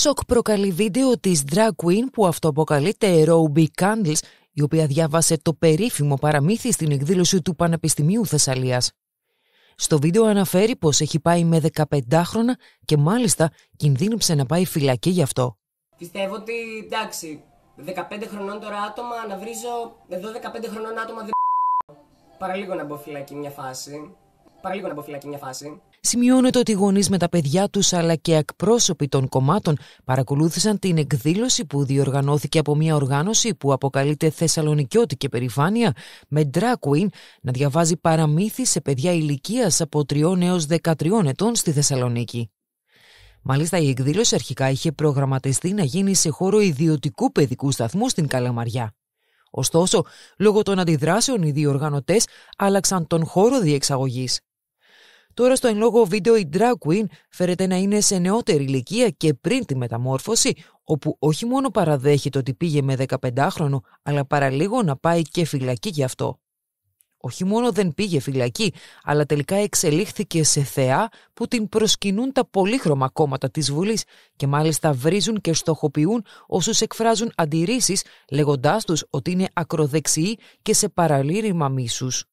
Σοκ προκαλεί βίντεο της drag queen που αυτοαποκαλείται Roby Candles, η οποία διάβασε το περίφημο παραμύθι στην εκδήλωση του Πανεπιστημίου Θεσσαλίας. Στο βίντεο αναφέρει πως έχει πάει με 15χρονα και μάλιστα κινδύνεψε να πάει φυλακή γι' αυτό. Πιστεύω ότι εντάξει, 15 χρόνια και τώρα άτομα να βρίζω, εδώ 15 χρονών άτομα δεν παραλίγο να μπω φυλακή μια φάση παραλίγο να αποφυλακεί μια φάση. Σημειώνεται ότι οι γονείς με τα παιδιά τους αλλά και εκπρόσωποι των κομμάτων παρακολούθησαν την εκδήλωση που διοργανώθηκε από μια οργάνωση που αποκαλείται Θεσσαλονικιώτικη Περιφάνεια με drag queen να διαβάζει παραμύθι σε παιδιά ηλικίας από 3 έω 13 ετών στη Θεσσαλονίκη. Μάλιστα, η εκδήλωση αρχικά είχε προγραμματιστεί να γίνει σε χώρο ιδιωτικού παιδικού σταθμού στην Καλαμαριά. Ωστόσο, λόγω των αντιδράσεων, οι διοργανωτές άλλαξαν τον χώρο διεξαγωγής. Τώρα στο εν λόγω βίντεο η drag queen φέρεται να είναι σε νεότερη ηλικία και πριν τη μεταμόρφωση, όπου όχι μόνο παραδέχεται ότι πήγε με 15χρονο, αλλά παραλίγο να πάει και φυλακή γι' αυτό. Όχι μόνο δεν πήγε φυλακή, αλλά τελικά εξελίχθηκε σε θεά που την προσκυνούν τα πολύχρωμα κόμματα της Βουλής και μάλιστα βρίζουν και στοχοποιούν όσους εκφράζουν αντιρρήσεις λέγοντάς τους ότι είναι ακροδεξιοί και σε παραλήρημα μίσους.